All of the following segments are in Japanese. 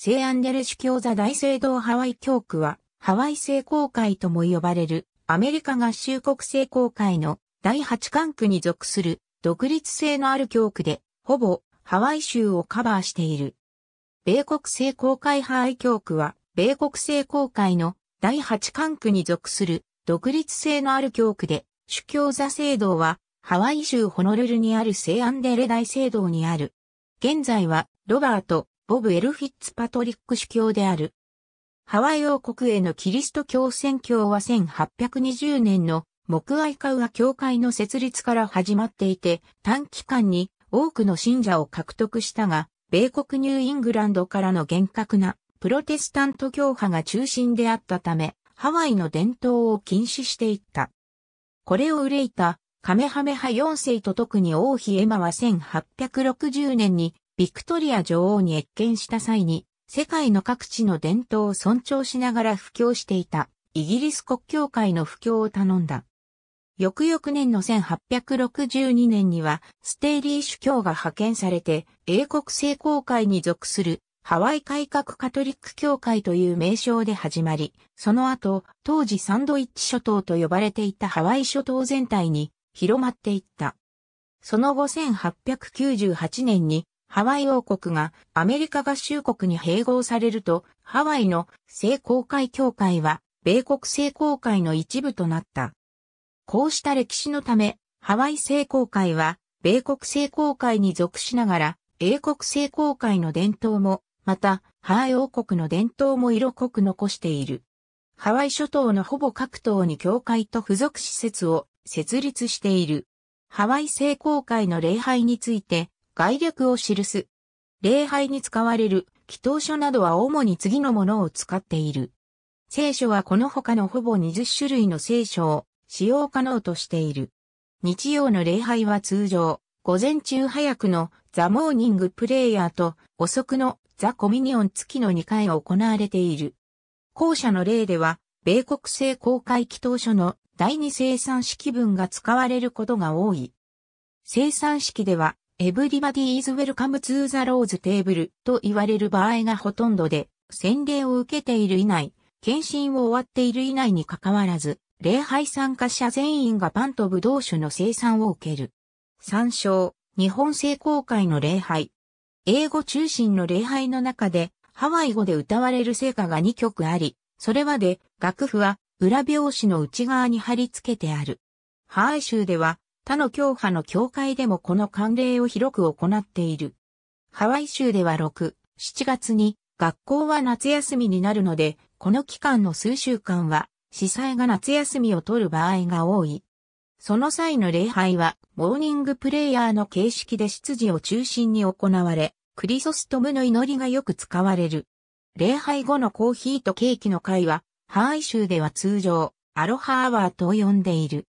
聖アンデレシュ教座大聖堂ハワイ教区は、ハワイ聖公会とも呼ばれる、アメリカ合衆国聖公会の第8管区に属する、独立性のある教区で、ほぼハワイ州をカバーしている。米国聖公会ハワイ教区は、米国聖公会の第8管区に属する、独立性のある教区で、主教座聖堂は、ハワイ州ホノルルにある聖アンデレ大聖堂にある。現在は、ロバート・ボブ・エル・フィッツパトリック主教である。ハワイ王国へのキリスト教宣教は1820年の木愛カウア教会の設立から始まっていて、短期間に多くの信者を獲得したが、米国ニューイングランドからの厳格なプロテスタント教派が中心であったため、ハワイの伝統を禁止していった。これを憂いたカメハメハ4世と特に王妃エマは1860年にビクトリア女王に越見した際に、世界の各地の伝統を尊重しながら布教していた、イギリス国教会の布教を頼んだ。翌々年の1862年には、ステイリー主教が派遣されて、英国聖公会に属する、ハワイ改革カトリック教会という名称で始まり、その後、当時サンドイッチ諸島と呼ばれていたハワイ諸島全体に広まっていった。その後1898年にハワイ王国がアメリカ合衆国に併合されると、ハワイの聖公会協会は、米国聖公会の一部となった。こうした歴史のため、ハワイ聖公会は、米国聖公会に属しながら、英国聖公会の伝統も、また、ハワイ王国の伝統も色濃く残している。ハワイ諸島のほぼ各島に教会と付属施設を設立している。ハワイ聖公会の礼拝について、概略を記す。礼拝に使われる祈祷書などは主に次のものを使っている。聖書はこの他のほぼ20種類の聖書を使用可能としている。日曜の礼拝は通常、午前中早くのザ・モーニング・プレイヤーと遅くのザ・コミニオン月の2回が行われている。後者の例では、米国製公開祈祷書の第二生産式文が使われることが多い。生産式では、Everybody is welcome to the rose table と言われる場合がほとんどで、洗礼を受けている以内、検診を終わっている以内に関わらず、礼拝参加者全員がパンと部同ウ酒の生産を受ける。参照、日本聖公会の礼拝。英語中心の礼拝の中で、ハワイ語で歌われる聖歌が2曲あり、それまで楽譜は裏表紙の内側に貼り付けてある。ハワイ州では他の教派の教会でもこの慣例を広く行っている。ハワイ州では6、7月に学校は夏休みになるので、この期間の数週間は、司祭が夏休みを取る場合が多い。その際の礼拝は、モーニングプレイヤーの形式で執事を中心に行われ、クリソストムの祈りがよく使われる。礼拝後のコーヒーとケーキの会は、ハワイ州では通常、アロハアワーと呼んでいる。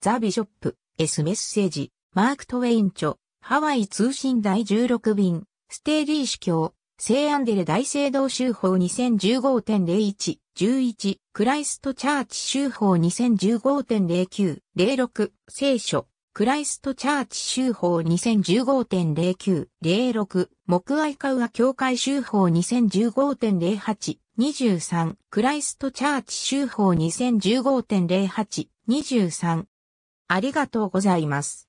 ザ・ビショップ、S メッセージ、マーク・トウェイン著、ハワイ通信第16便、ステーリー司教、聖アンデレ大聖堂修法2015.01、11、クライストチャーチ修法2015.09、06、聖書、クライストチャーチ修法2015.09、06、木愛カウア教会修法2015.08、23、クライストチャーチ修法2015.08、23、ありがとうございます。